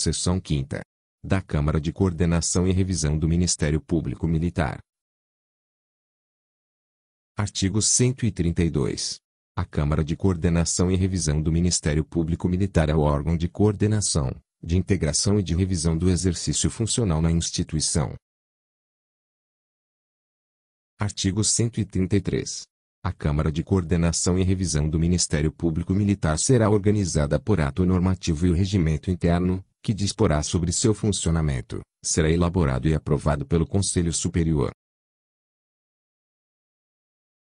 Seção 5 da Câmara de Coordenação e Revisão do Ministério Público Militar. Artigo 132. A Câmara de Coordenação e Revisão do Ministério Público Militar é o órgão de coordenação, de integração e de revisão do exercício funcional na instituição. Artigo 133. A Câmara de Coordenação e Revisão do Ministério Público Militar será organizada por ato normativo e o regimento interno, que disporá sobre seu funcionamento, será elaborado e aprovado pelo Conselho Superior.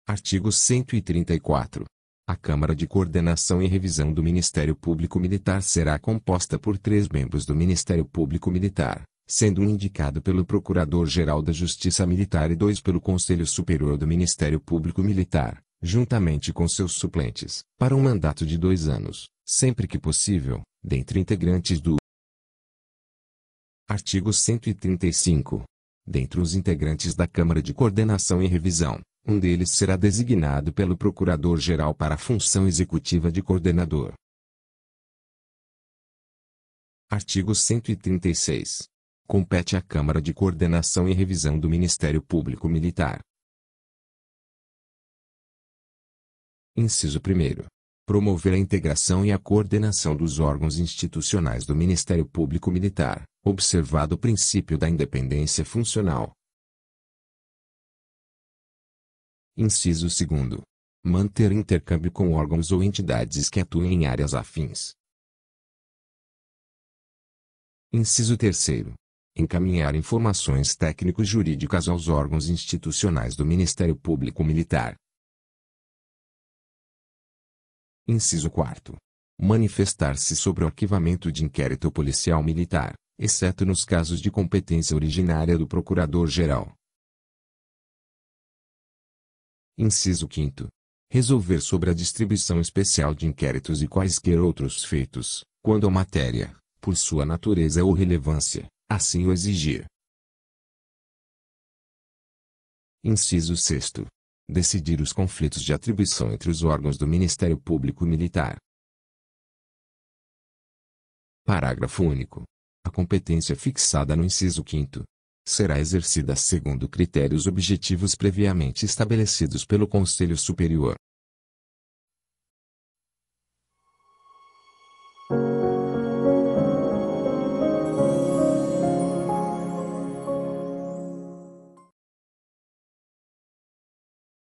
Artigo 134. A Câmara de Coordenação e Revisão do Ministério Público Militar será composta por três membros do Ministério Público Militar, sendo um indicado pelo Procurador-Geral da Justiça Militar e dois pelo Conselho Superior do Ministério Público Militar, juntamente com seus suplentes, para um mandato de dois anos, sempre que possível, dentre integrantes do Artigo 135. Dentre os integrantes da Câmara de Coordenação e Revisão, um deles será designado pelo Procurador-Geral para a função executiva de coordenador. Artigo 136. Compete à Câmara de Coordenação e Revisão do Ministério Público Militar. Inciso 1. Promover a integração e a coordenação dos órgãos institucionais do Ministério Público Militar, observado o princípio da independência funcional. Inciso 2. Manter intercâmbio com órgãos ou entidades que atuem em áreas afins. Inciso 3. Encaminhar informações técnico-jurídicas aos órgãos institucionais do Ministério Público Militar. Inciso 4. Manifestar-se sobre o arquivamento de inquérito policial militar exceto nos casos de competência originária do Procurador-Geral. Inciso 5. Resolver sobre a distribuição especial de inquéritos e quaisquer outros feitos, quando a matéria, por sua natureza ou relevância, assim o exigir. Inciso 6. Decidir os conflitos de atribuição entre os órgãos do Ministério Público Militar. Parágrafo único. A competência fixada no inciso 5 será exercida segundo critérios objetivos previamente estabelecidos pelo Conselho Superior